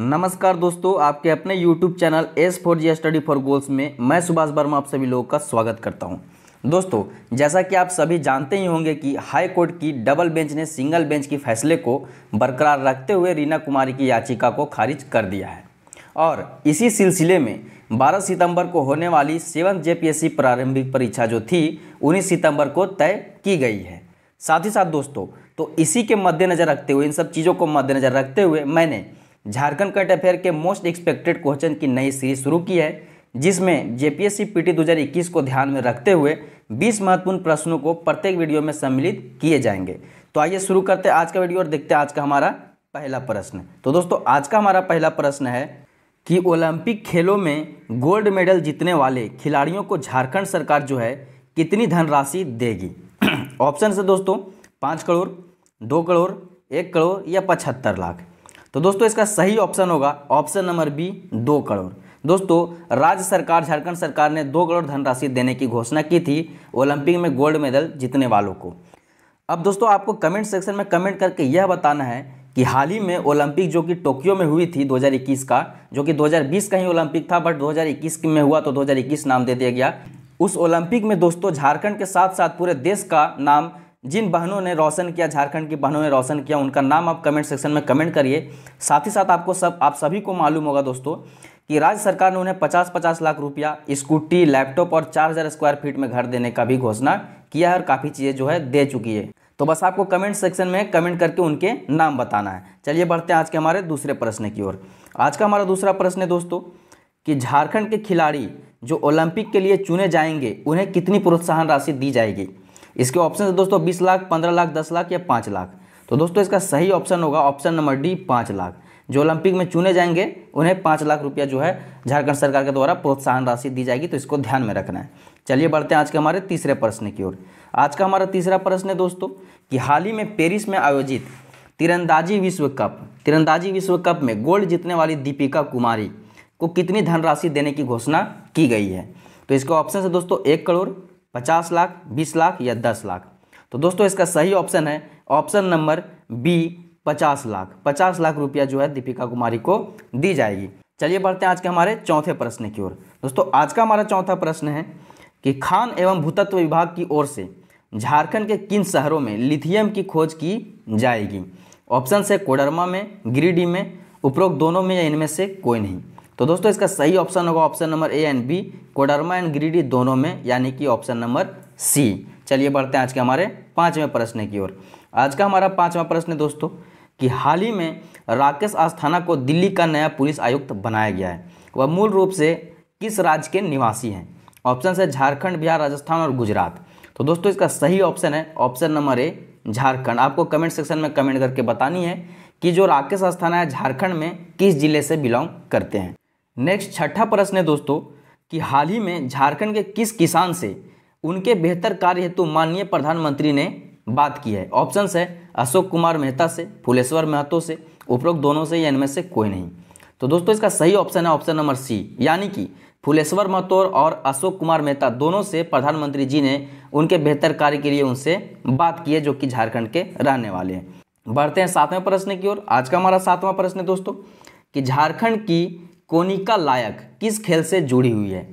नमस्कार दोस्तों आपके अपने YouTube channel S four G study for goals में मैं सुभाष वर्मा आप सभी लोगों का स्वागत करता हूं दोस्तों जैसा कि आप सभी जानते ही होंगे कि हाई कोर्ट की डबल बेंच ने सिंगल बेंच के फैसले को बरकरार रखते हुए रीना कुमारी की याचिका को खारिज कर दिया है और इसी सिलसिले में 12 सितंबर को होने वाली सेवन जे प्रारंभिक परीक्षा जो थी उन्नीस सितंबर को तय की गई है साथ ही साथ दोस्तों तो इसी के मद्देनज़र रखते हुए इन सब चीज़ों को मद्देनज़र रखते हुए मैंने झारखंड करंट अफेयर के मोस्ट एक्सपेक्टेड क्वेश्चन की नई सीरीज शुरू की है जिसमें जेपीएससी पीटी 2021 को ध्यान में रखते हुए 20 महत्वपूर्ण प्रश्नों को प्रत्येक वीडियो में सम्मिलित किए जाएंगे तो आइए शुरू करते हैं आज का वीडियो और देखते हैं आज का हमारा पहला प्रश्न तो दोस्तों आज का हमारा पहला प्रश्न है कि ओलंपिक खेलों में गोल्ड मेडल जीतने वाले खिलाड़ियों को झारखंड सरकार जो है कितनी धनराशि देगी ऑप्शन से दोस्तों पाँच करोड़ दो करोड़ एक करोड़ या पचहत्तर लाख तो दोस्तों इसका सही ऑप्शन होगा ऑप्शन नंबर बी दो करोड़ दोस्तों राज्य सरकार झारखंड सरकार ने दो करोड़ धनराशि देने की घोषणा की थी ओलंपिक में गोल्ड मेडल जीतने वालों को अब दोस्तों आपको कमेंट सेक्शन में कमेंट करके यह बताना है कि हाल ही में ओलंपिक जो कि टोक्यो में हुई थी 2021 का जो कि 2020 का ही ओलंपिक था बट 2021 में हुआ तो 2021 नाम दे दिया गया उस ओलंपिक में दोस्तों झारखंड के साथ साथ पूरे देश का नाम जिन बहनों ने रोशन किया झारखंड की बहनों ने रोशन किया उनका नाम आप कमेंट सेक्शन में कमेंट करिए साथ ही साथ आपको सब आप सभी को मालूम होगा दोस्तों कि राज्य सरकार ने उन्हें पचास पचास लाख रुपया स्कूटी लैपटॉप और चार हज़ार स्क्वायर फीट में घर देने का भी घोषणा किया है और काफ़ी चीज़ें जो है दे चुकी है तो बस आपको कमेंट सेक्शन में कमेंट करके उनके नाम बताना है चलिए बढ़ते हैं आज के हमारे दूसरे प्रश्न की ओर आज का हमारा दूसरा प्रश्न है दोस्तों कि झारखंड के खिलाड़ी जो ओलंपिक के लिए चुने जाएंगे उन्हें कितनी प्रोत्साहन राशि दी जाएगी इसके ऑप्शन है दोस्तों बीस लाख पंद्रह लाख दस लाख या पाँच लाख तो दोस्तों इसका सही ऑप्शन होगा ऑप्शन नंबर डी पाँच लाख जो ओलंपिक में चुने जाएंगे उन्हें पाँच लाख रुपया जो है झारखंड सरकार के द्वारा प्रोत्साहन राशि दी जाएगी तो इसको ध्यान में रखना है चलिए बढ़ते हैं आज के हमारे तीसरे प्रश्न की ओर आज का हमारा तीसरा प्रश्न है दोस्तों कि हाल ही में पेरिस में आयोजित तीरंदाजी विश्व कप तीरंदाजी विश्व कप में गोल्ड जीतने वाली दीपिका कुमारी को कितनी धनराशि देने की घोषणा की गई है तो इसका ऑप्शन है दोस्तों एक करोड़ पचास लाख बीस लाख या दस लाख तो दोस्तों इसका सही ऑप्शन है ऑप्शन नंबर बी पचास लाख पचास लाख रुपया जो है दीपिका कुमारी को दी जाएगी चलिए बढ़ते हैं आज के हमारे चौथे प्रश्न की ओर दोस्तों आज का हमारा चौथा प्रश्न है कि खान एवं भूतत्व विभाग की ओर से झारखंड के किन शहरों में लिथियम की खोज की जाएगी ऑप्शन से कोडरमा में गिरिडीह में उपरोक्त दोनों में या इनमें से कोई नहीं तो दोस्तों इसका सही ऑप्शन होगा option number A and B Koderma and Giridih दोनों में यानी कि ऑप्शन नंबर सी चलिए बढ़ते हैं आज के हमारे पाँचवें प्रश्न की ओर आज का हमारा पाँचवा प्रश्न दोस्तों कि हाल ही में राकेश आस्थाना को दिल्ली का नया पुलिस आयुक्त बनाया गया है वह मूल रूप से किस राज्य के निवासी हैं ऑप्शन है झारखंड बिहार राजस्थान और गुजरात तो दोस्तों इसका सही ऑप्शन है ऑप्शन नंबर ए झारखंड आपको कमेंट सेक्शन में कमेंट करके बतानी है कि जो राकेश आस्थाना है झारखंड में किस जिले से बिलोंग करते हैं नेक्स्ट छठा प्रश्न है दोस्तों कि हाल ही में झारखंड के किस किसान से उनके बेहतर कार्य हेतु माननीय प्रधानमंत्री ने बात की है ऑप्शंस है अशोक कुमार मेहता से फुलेश्वर महतो से उपरोक्त दोनों से या इनमें से कोई नहीं तो दोस्तों इसका सही ऑप्शन है ऑप्शन नंबर सी यानी कि फुलेश्वर महतो और अशोक कुमार मेहता दोनों से प्रधानमंत्री जी ने उनके बेहतर कार्य के लिए उनसे बात की है जो कि झारखंड के रहने वाले हैं बढ़ते हैं सातवें प्रश्न की ओर आज का हमारा सातवां प्रश्न है दोस्तों कि झारखंड की कोनिका लायक किस खेल से जुड़ी हुई है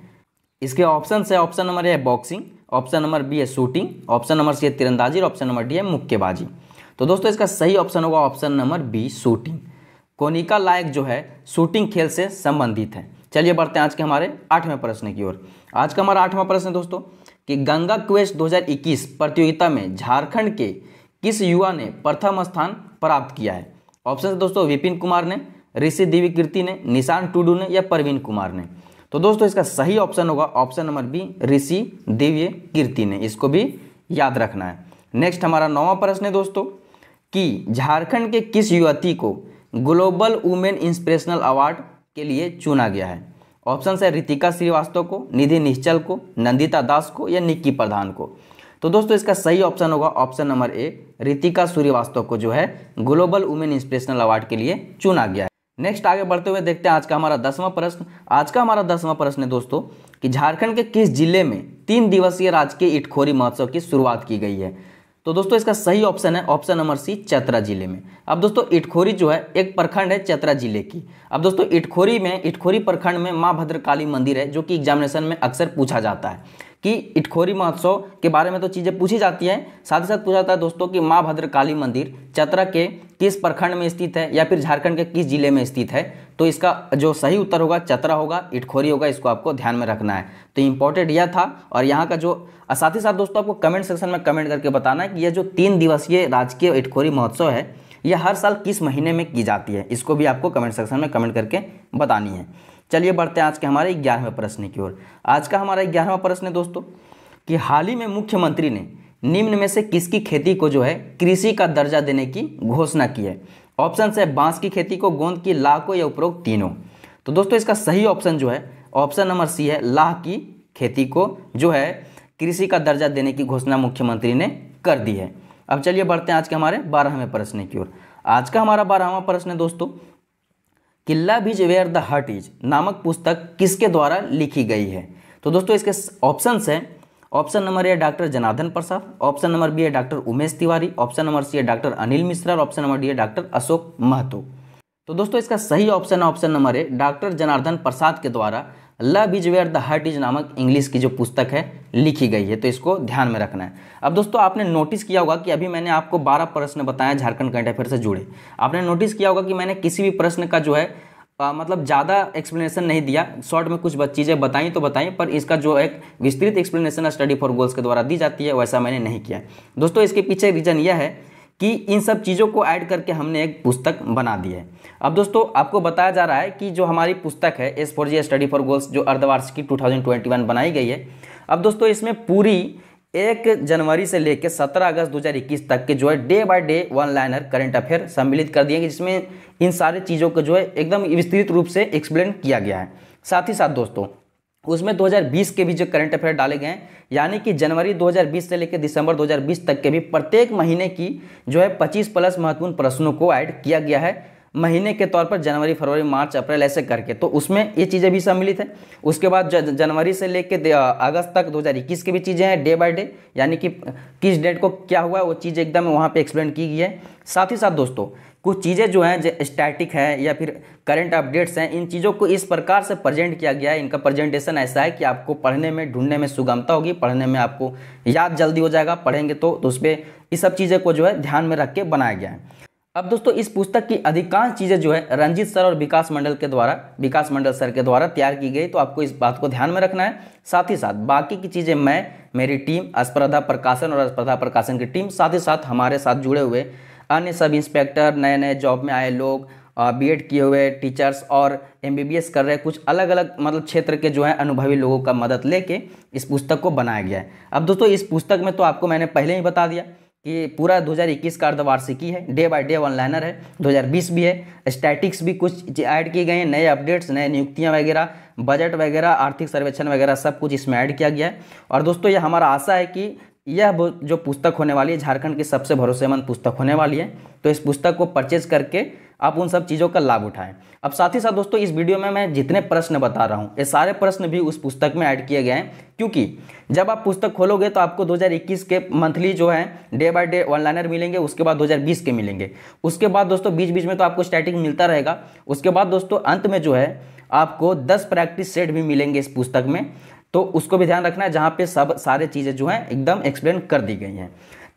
इसके ऑप्शन है option number A boxing option number B है शूटिंग ऑप्शन नंबर सी है तिरंदाजी और ऑप्शन नंबर डी है मुक्केबाजी तो दोस्तों इसका सही ऑप्शन होगा option number B shooting Konica Layak जो है शूटिंग खेल से संबंधित है चलिए बढ़ते हैं आज के हमारे आठवें प्रश्न की ओर आज का हमारा आठवां प्रश्न है दोस्तों कि गंगा क्वेस्ट 2021 प्रतियोगिता में झारखंड के किस युवा ने प्रथम स्थान प्राप्त किया है ऑप्शन दोस्तों विपिन कुमार ने ऋषि देवी कीर्ति ने निशान टूडू ने या परवीन कुमार ने तो दोस्तों इसका सही ऑप्शन होगा option number B Rishi Devi Kirti ने इसको भी याद रखना है नेक्स्ट हमारा नौवा प्रश्न है दोस्तों कि झारखंड के किस युवती को ग्लोबल वुमेन इंस्पिरेशनल अवार्ड के लिए चुना गया है ऑप्शन है रितिका श्रीवास्तव को निधि निश्चल को नंदिता दास को या निक्की प्रधान को तो दोस्तों इसका सही ऑप्शन होगा option number A Ritika Shrivastava को जो है ग्लोबल वुमेन इंस्पिरेशनल अवार्ड के लिए चुना गया है नेक्स्ट आगे बढ़ते हुए देखते हैं आज का हमारा दसवां प्रश्न आज का हमारा दसवां प्रश्न है दोस्तों कि झारखंड के किस जिले में तीन दिवसीय राजकीय इटखोरी महोत्सव की शुरुआत की गई है तो दोस्तों इसका सही ऑप्शन है ऑप्शन नंबर सी चतरा जिले में अब दोस्तों इटखोरी जो है एक प्रखंड है चतरा जिले की अब दोस्तों इटखोरी में इटखोरी प्रखंड में माँ भद्रकाली मंदिर है जो कि एग्जामिनेशन में अक्सर पूछा जाता है कि इटखोरी महोत्सव के बारे में तो चीज़ें पूछी जाती हैं साथ ही साथ पूछा जाता है दोस्तों कि माँ भद्रकाली मंदिर चतरा के किस प्रखंड में स्थित है या फिर झारखंड के किस जिले में स्थित है तो इसका जो सही उत्तर होगा चतरा होगा इटखोरी होगा इसको आपको ध्यान में रखना है तो इम्पोर्टेंट यह था और यहाँ का जो साथ ही साथ दोस्तों आपको कमेंट सेक्शन में कमेंट करके बताना है कि यह जो तीन दिवसीय राजकीय इटखोरी महोत्सव है यह हर साल किस महीने में की जाती है इसको भी आपको कमेंट सेक्शन में कमेंट करके बतानी है चलिए बढ़ते हैं आज के हमारे ग्यारहवें प्रश्न की ओर आज का हमारा ग्यारहवा प्रश्न है दोस्तों कि हाल ही में मुख्यमंत्री ने निम्न में से किसकी खेती को जो है कृषि का दर्जा देने की घोषणा की है ऑप्शन है बांस की खेती को गोंद की लाह को या उपरोक्त तीनों तो दोस्तों इसका सही ऑप्शन जो है ऑप्शन नंबर सी है लाह की खेती को जो है कृषि का दर्जा देने की घोषणा मुख्यमंत्री ने कर दी है अब चलिए बढ़ते हैं आज के हमारे बारहवें प्रश्न की ओर आज का हमारा बारहवा प्रश्न है दोस्तों किल्ला बीज वेयर द हट इज नामक पुस्तक किसके द्वारा लिखी गई है तो दोस्तों इसके ऑप्शन हैं option number A doctor Janardan Prasad option number B है doctor Umesh Tiwari option number C है डॉक्टर अनिल मिश्रा और ऑप्शन नंबर डी है डॉक्टर अशोक महतो तो दोस्तों इसका सही ऑप्शन है option number A doctor Janardan Prasad के द्वारा love is where the heart is नामक इंग्लिश की जो पुस्तक है लिखी गई है तो इसको ध्यान में रखना है अब दोस्तों आपने नोटिस किया होगा कि अभी मैंने आपको 12 प्रश्न बताया झारखंड करंट अफेयर से जुड़े आपने नोटिस किया होगा कि मैंने किसी भी प्रश्न का जो है आ, मतलब ज़्यादा एक्सप्लेनेशन नहीं दिया शॉर्ट में कुछ चीज़ें बताई तो बताई पर इसका जो एक विस्तृत एक्सप्लेनेशन स्टडी फॉर गोल्स के द्वारा दी जाती है वैसा मैंने नहीं किया दोस्तों इसके पीछे रीज़न यह है कि इन सब चीज़ों को ऐड करके हमने एक पुस्तक बना दी है अब दोस्तों आपको बताया जा रहा है कि जो हमारी पुस्तक है S four G study for goals जो अर्धवार्षिकी 2021 बनाई गई है अब दोस्तों इसमें पूरी एक जनवरी से लेकर सत्रह अगस्त दो तक के जो है day by day one liner current affair सम्मिलित कर दिए गए जिसमें इन सारे चीज़ों को जो है एकदम विस्तृत रूप से एक्सप्लेन किया गया है साथ ही साथ दोस्तों उसमें 2020 के भी जो करंट अफेयर डाले गए हैं यानी कि जनवरी 2020 से लेकर दिसंबर 2020 तक के भी प्रत्येक महीने की जो है 25 प्लस महत्वपूर्ण प्रश्नों को ऐड किया गया है महीने के तौर पर जनवरी फरवरी मार्च अप्रैल ऐसे करके तो उसमें ये चीज़ें भी सम्मिलित हैं उसके बाद जनवरी से लेकर अगस्त तक 2021 की भी चीज़ें हैं डे बाय डे यानी कि किस डेट को क्या हुआ वो चीज़ एकदम वहाँ पे एक्सप्लेन की गई है साथ ही साथ दोस्तों कुछ चीज़ें जो हैं स्टैटिक हैं या फिर करंट अपडेट्स हैं इन चीज़ों को इस प्रकार से प्रेजेंट किया गया है इनका प्रेजेंटेशन ऐसा है कि आपको पढ़ने में ढूंढने में सुगमता होगी पढ़ने में आपको याद जल्दी हो जाएगा पढ़ेंगे तो, तो उस पर इस सब चीज़ें को जो है ध्यान में रख के बनाया गया है अब दोस्तों इस पुस्तक की अधिकांश चीज़ें जो है रंजीत सर और विकास मंडल के द्वारा विकास मंडल सर के द्वारा तैयार की गई तो आपको इस बात को ध्यान में रखना है साथ ही साथ बाकी की चीज़ें मैं मेरी टीम अस्पर्धा प्रकाशन और अस्पर्धा प्रकाशन की टीम साथ ही साथ हमारे साथ जुड़े हुए अन्य सब इंस्पेक्टर नए नए जॉब में आए लोग बी एड किए हुए टीचर्स और एस कर रहे कुछ अलग अलग मतलब क्षेत्र के जो है अनुभवी लोगों का मदद लेके इस पुस्तक को बनाया गया है अब दोस्तों इस पुस्तक में तो आपको मैंने पहले ही बता दिया कि पूरा 2021 का अर्धवार्षिकी है डे बाय डे ऑनलाइनर है 2020 भी है स्टैटिक्स भी कुछ ऐड किए गए हैं नए अपडेट्स नए नियुक्तियाँ वगैरह बजट वगैरह आर्थिक सर्वेक्षण वगैरह सब कुछ इसमें ऐड किया गया है और दोस्तों ये हमारा आशा है कि यह जो पुस्तक होने वाली है झारखंड की सबसे भरोसेमंद पुस्तक होने वाली है तो इस पुस्तक को परचेज करके आप उन सब चीज़ों का लाभ उठाएं अब साथ ही साथ दोस्तों इस वीडियो में मैं जितने प्रश्न बता रहा हूँ ये सारे प्रश्न भी उस पुस्तक में ऐड किए गए हैं क्योंकि जब आप पुस्तक खोलोगे तो आपको 2021 के मंथली जो है डे बाय डे ऑनलाइनर मिलेंगे उसके बाद 2020 के मिलेंगे उसके बाद दोस्तों बीच बीच में तो आपको स्टैटिक मिलता रहेगा उसके बाद दोस्तों अंत में जो है आपको दस प्रैक्टिस सेट भी मिलेंगे इस पुस्तक में तो उसको भी ध्यान रखना है जहाँ पे सब सारे चीज़ें जो हैं एकदम एक्सप्लेन कर दी गई हैं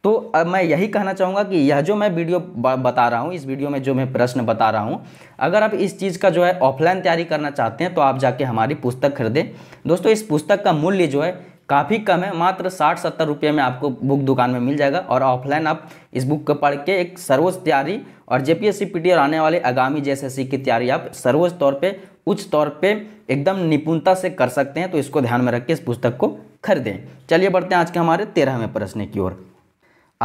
तो अब मैं यही कहना चाहूँगा कि यह जो मैं वीडियो बता रहा हूँ इस वीडियो में जो मैं प्रश्न बता रहा हूँ अगर आप इस चीज़ का जो है ऑफलाइन तैयारी करना चाहते हैं तो आप जाके हमारी पुस्तक खरीदें दोस्तों इस पुस्तक का मूल्य जो है काफ़ी कम है मात्र साठ सत्तर रुपये में आपको बुक दुकान में मिल जाएगा और ऑफलाइन आप इस बुक को पढ़ के एक सर्वोच्च तैयारी और पी टी और आने वाले आगामी सी की तैयारी आप सर्वोच्च तौर पर उच्च तौर पर एकदम निपुणता से कर सकते हैं तो इसको ध्यान में रख के इस पुस्तक को खरीदें चलिए बढ़ते हैं आज के हमारे तेरहवें प्रश्न की ओर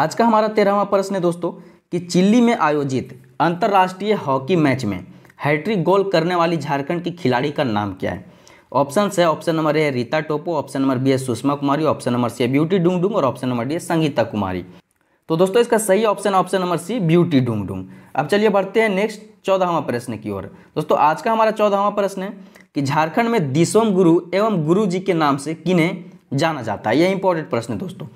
आज का हमारा तेरहवा प्रश्न है दोस्तों कि चिल्ली में आयोजित अंतर्राष्ट्रीय हॉकी मैच में हैट्रिक गोल करने वाली झारखंड की खिलाड़ी का नाम क्या है ऑप्शन है option number A Rita Topo option number B है Sushma Kumari option number C है ब्यूटी डूंग और ऑप्शन नंबर डी है संगीता कुमारी तो दोस्तों इसका सही option option number C Beauty Dungdung अब चलिए बढ़ते हैं नेक्स्ट चौदहवा प्रश्न की ओर दोस्तों आज का हमारा चौदहवा प्रश्न है कि झारखंड में दिसोम गुरु एवं गुरु जी के नाम से किन्हें जाना जाता है यह इंपॉर्टेंट प्रश्न है दोस्तों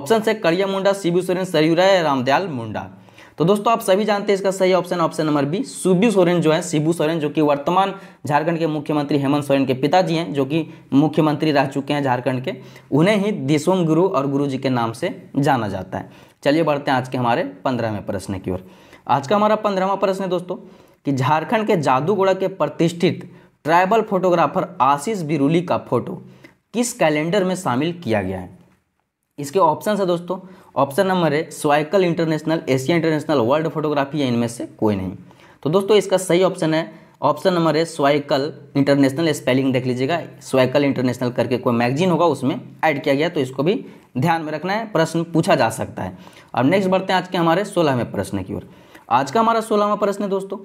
ऑप्शन है करिया मुंडा शिबू सोरेन सरयू राय रामदयाल मुंडा तो दोस्तों आप सभी जानते हैं इसका सही ऑप्शन ऑप्शन नंबर बी सुबी सोरेन जो है शिबू सोरेन जो कि वर्तमान झारखंड के मुख्यमंत्री हेमंत सोरेन के पिताजी हैं जो कि मुख्यमंत्री रह चुके हैं झारखंड के उन्हें ही देशोम गुरु और गुरु के नाम से जाना जाता है चलिए बढ़ते हैं आज के हमारे पंद्रहवें प्रश्न की ओर आज का हमारा पंद्रहवा प्रश्न है दोस्तों कि झारखंड के जादूगोड़ा के प्रतिष्ठित ट्राइबल फोटोग्राफर आशीष बिरुली का फोटो किस कैलेंडर में शामिल किया गया है इसके ऑप्शन है दोस्तों ऑप्शन नंबर है स्वाइकल international Asia international world photography है इनमें से कोई नहीं तो दोस्तों इसका सही ऑप्शन है ऑप्शन नंबर है स्वाइकल इंटरनेशनल स्पेलिंग देख लीजिएगा स्वाइकल इंटरनेशनल करके कोई मैगजीन होगा उसमें ऐड किया गया तो इसको भी ध्यान में रखना है प्रश्न पूछा जा सकता है अब नेक्स्ट बढ़ते हैं आज के हमारे सोलहवें प्रश्न की ओर आज का हमारा सोलहवां प्रश्न है दोस्तों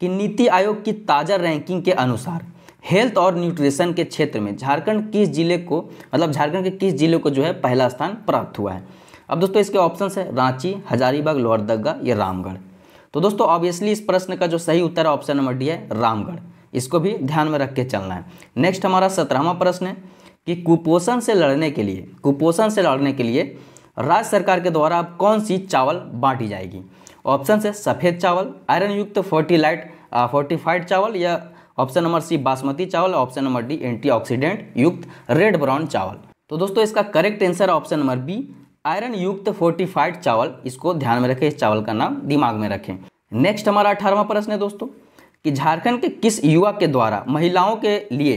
कि नीति आयोग की ताज़ा रैंकिंग के अनुसार हेल्थ और न्यूट्रिशन के क्षेत्र में झारखंड किस जिले को मतलब झारखंड के किस जिले को जो है पहला स्थान प्राप्त हुआ है अब दोस्तों इसके ऑप्शन है रांची हजारीबाग लोअरदग्गा या रामगढ़ तो दोस्तों ऑब्वियसली इस प्रश्न का जो सही उत्तर है ऑप्शन नंबर डी है रामगढ़ इसको भी ध्यान में रख के चलना है नेक्स्ट हमारा सत्रहवा प्रश्न है कि कुपोषण से लड़ने के लिए कुपोषण से लड़ने के लिए राज्य सरकार के द्वारा अब कौन सी चावल बांटी जाएगी ऑप्शन है सफ़ेद चावल आयरन युक्त फोर्टीलाइट फोर्टिफाइड चावल या ऑप्शन नंबर सी बासमती चावल ऑप्शन नंबर डी एंटीऑक्सीडेंट युक्त रेड ब्राउन चावल तो दोस्तों इसका correct answer option number B iron युक्त फोर्टिफाइड चावल इसको ध्यान में रखें इस चावल का नाम दिमाग में रखें नेक्स्ट हमारा अठारहवा प्रश्न है दोस्तों कि झारखंड के किस युवा के द्वारा महिलाओं के लिए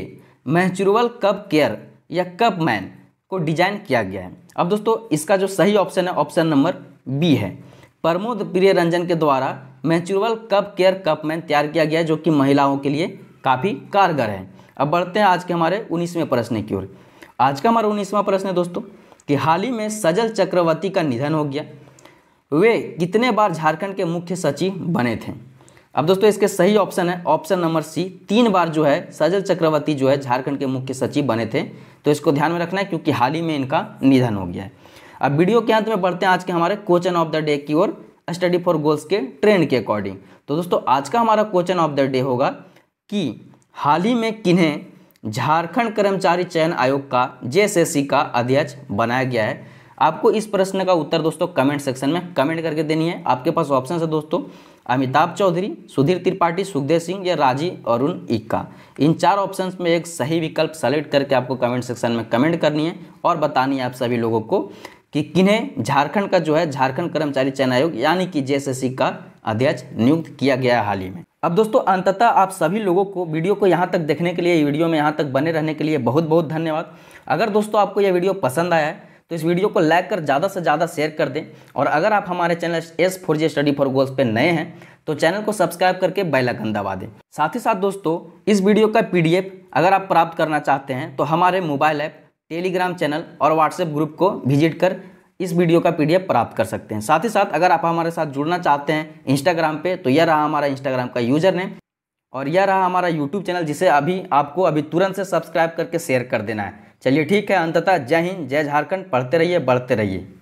मैचुरल कप केयर या कप मैन को डिजाइन किया गया है अब दोस्तों इसका जो सही ऑप्शन है ऑप्शन नंबर बी है प्रमोद प्रिय रंजन के द्वारा menstrual cup care cup man तैयार किया गया है जो कि महिलाओं के लिए काफ़ी कारगर है अब बढ़ते हैं आज के हमारे उन्नीसवें प्रश्न की ओर आज का हमारा उन्नीसवां प्रश्न है दोस्तों कि हाल ही में सजल चक्रवर्ती का निधन हो गया वे कितने बार झारखंड के मुख्य सचिव बने थे अब दोस्तों इसके सही ऑप्शन है ऑप्शन नंबर सी तीन बार जो है सजल चक्रवर्ती जो है झारखंड के मुख्य सचिव बने थे तो इसको ध्यान में रखना है क्योंकि हाल ही में इनका निधन हो गया है अब वीडियो के अंत में बढ़ते हैं आज के हमारे क्वेश्चन ऑफ द डे की ओर स्टडी फॉर गोल्स के ट्रेंड के अकॉर्डिंग तो दोस्तों आज का हमारा क्वेश्चन ऑफ द डे होगा कि हाल ही में किन्हें झारखंड कर्मचारी चयन आयोग का जे का अध्यक्ष बनाया गया है आपको इस प्रश्न का उत्तर दोस्तों कमेंट सेक्शन में कमेंट करके देनी है आपके पास ऑप्शन है दोस्तों अमिताभ चौधरी सुधीर त्रिपाठी सुखदेव सिंह या राजी अरुण इक्का इन चार ऑप्शन में एक सही विकल्प सेलेक्ट करके आपको कमेंट सेक्शन में कमेंट करनी है और बतानी है आप सभी लोगों को कि किन्हें झारखंड का जो है झारखंड कर्मचारी चयन आयोग यानी कि जे का अध्यक्ष नियुक्त किया गया है हाल ही में अब दोस्तों अंततः आप सभी लोगों को वीडियो को यहाँ तक देखने के लिए वीडियो में यहाँ तक बने रहने के लिए बहुत बहुत धन्यवाद अगर दोस्तों आपको यह वीडियो पसंद आया है तो इस वीडियो को लाइक कर ज़्यादा से ज़्यादा शेयर कर दें और अगर आप हमारे channel S four G study for goals पे नए हैं तो चैनल को सब्सक्राइब करके बेल आइकन दबा दें साथ ही साथ दोस्तों इस वीडियो का पीडीएफ अगर आप प्राप्त करना चाहते हैं तो हमारे मोबाइल ऐप टेलीग्राम चैनल और व्हाट्सएप ग्रुप को विजिट कर इस वीडियो का पीडीएफ प्राप्त कर सकते हैं साथ ही साथ अगर आप हमारे साथ जुड़ना चाहते हैं इंस्टाग्राम पे तो यह रहा हमारा इंस्टाग्राम का यूजर नेम और यह रहा हमारा यूट्यूब चैनल जिसे अभी आपको अभी तुरंत से सब्सक्राइब करके शेयर कर देना है चलिए ठीक है अंततः जय हिंद जय झारखंड पढ़ते रहिए बढ़ते रहिए